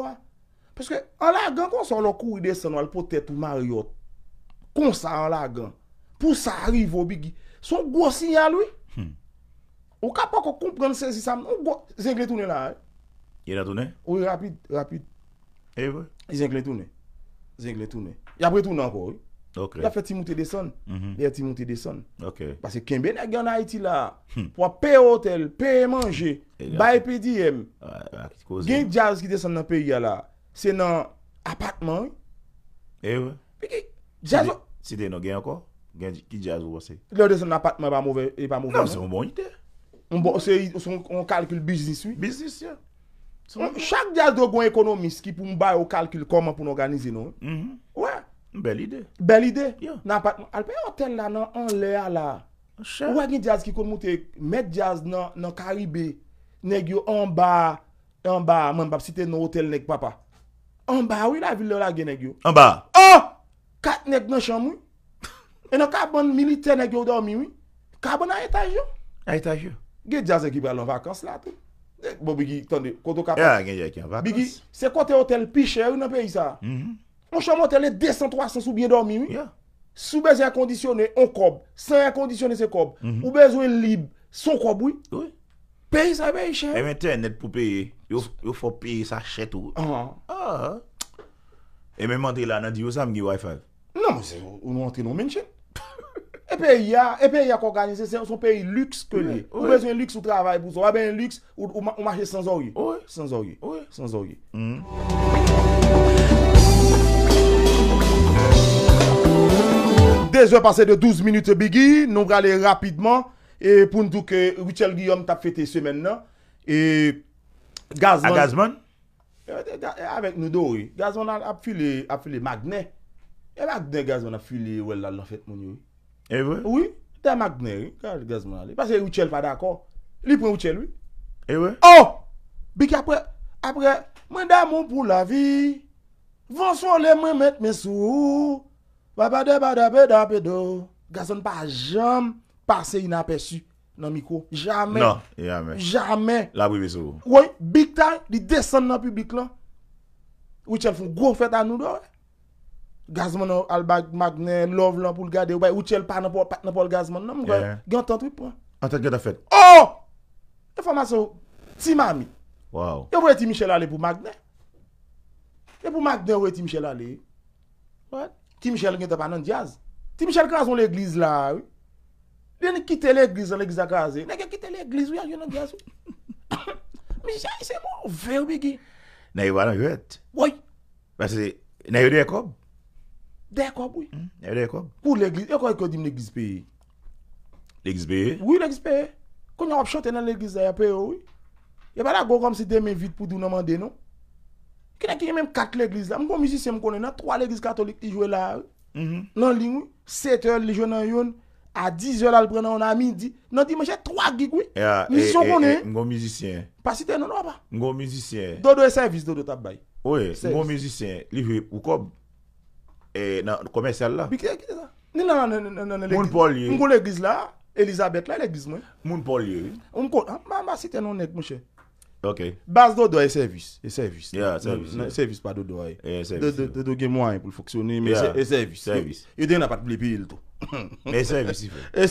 wè. Pèskè an lagan kon sa lò kou ide san wè l po tèt ou mar yot kon sa an lagan pou sa arrivo bi gi. Son gwo sin yal wè. Hmm. Ou ka pa kon kompren sezi sa moun gwo zengle toune la. Eh? Yen la toune? Ou rapide, rapide. Yen vè? Zengle toune. Zengle toune. Yabre toune an kò wè. La fè ti moun te deson Yè ti moun te deson Ok mhm. Pase kembe na hmm. gen a iti la Pwa pe hotel, pe manje Baye pe dièm Gen jaz ki deson nan pe yè la Se nan apatman Ewe Si de nan gen anko Gen ki jaz ou bose Le ou deson apatman pa mouve Nan se ou bon yite Ou son kalkul biznis Biznis, yè Chak jaz ou gwen ekonomis Ki pou mba ou kalkul Koman pou nan ganize nou mhm. Ouè Bel ide. Bel ide? Ya. Alpe yon hotel la nan an leya la. Ou agen jazz ki kon moutek, met jazz nan karibe, negyo an bar, an bar, man bab site nan hotel neg papa. An bar, ou yon la villa la gen negyo? An bar. An! Oh! Kat neg nan chanmou? E nan karbon milite negyo dan miwi? Karbon a etaj yo? A etaj yo. Ge jazz e kibe alon vakans la te. Bo bigi, koto kapat. Ya genye ki an vakans. Bigi, se kote hotel piche ou nan peyi sa? Mm-hmm. On chante les 200, 300 sous bien dormi, oui. Sous besoin conditionné, on cob. Sans conditionné, c'est cob. Mm-hmm. Ou besoin libre, sans cob, oui. Oui. Paye ça, paye cher. Et eh, net pour payer, il faut payer ça cher tout. Ah. ah. Et eh, même entrer là, on dit, ça me Wi-Fi. Non, mais c'est, on entre dans mention. Et y a et pays ya organisé, c'est son pays luxe que les Ou besoin luxe ou travail pour ça. besoin luxe ou, ou, marcher sans oreille. Oui. Sans oreille. Oui. Sans oreille. Mm-hmm. 13 heures passé de 12 minutes, Biggie. Nous allons rapidement. Et pour nous que Richel Guillaume t'a fêté ce maintenant Et Gazman. Gazman? Euh, avec nous, oui Gazman a filé, a filé Magnet. Et Magnet, Gazman a filé, ou elle en fait, mon Et vrai? Oui. T'es Magnet, Gazman. Parce que Richel pas d'accord. Il prend Richel, lui. Et ouais? Oh! Biggie après, après, mon d'amour pour la vie. Vont les mains mettre mes sous. Wapade, badebe, dabedo, gazman pa jam pase inaper su nan miko. Jamen. Nan, jamen. Jamen. La wibisou. Woy, big time, di desan nan publik lan. Wichel foun gwo fèt an nou do. Gazman an albag magnen, love lan pou lgade. Woy, wichel pa nanpòl gazman nan. Mwen kwen, gen tante wipon. An tante gen ta fèt? Oh! E fwa maso, ti mami. Wow. E woy ti michel ale pou magnen. E pou magnen woy ti michel ale. Woy? Timichelle gen te pa nan diyaz. Timichelle ka zon l'egliz la wè. Deni kite l'egliz an l'egliz a ka zè. Nè gen kite l'egliz wè an yon nan diyaz wè. Mishan yise moun ouve wè gen. Nè yon wè nan yon wè? Wè. Wè se se, nè yon deyekob? Deyekob wè. Hmm, nè yon deyekob? Kou l'egliz, yon kwa yon kwa dim l'egliz pe yè? L'egliz pe yè? Wè yon l'egliz pe yè. Koun yon wap shot en an l'egliz a yape wè wè. Yon wap la Kine kine menm kat leglis la, mgo mizisyen mkone, nan 3 leglis katolik ijwe la, nan lingwi, 7 yo legyon nan yon, a 10 yo la alprenan an amindi, nan di mwenche 3 gigwi, mizisyon mkone, mgo mizisyen, pasite nan waba, mgo mizisyen, dodo e servis dodo tabbay, wè, mgo mizisyen, li wè, oukob, e, nan komensyal la, bikye ekide la, nin nan nan nan nan nan, moun polye, mgo leglis la, elizabeth la leglis mwen, moun polye, mkone, mba mba site nan net mwenche, Bas do do a e servis Servis pa do do a e De do gen mwen pou foksyone E servis E servis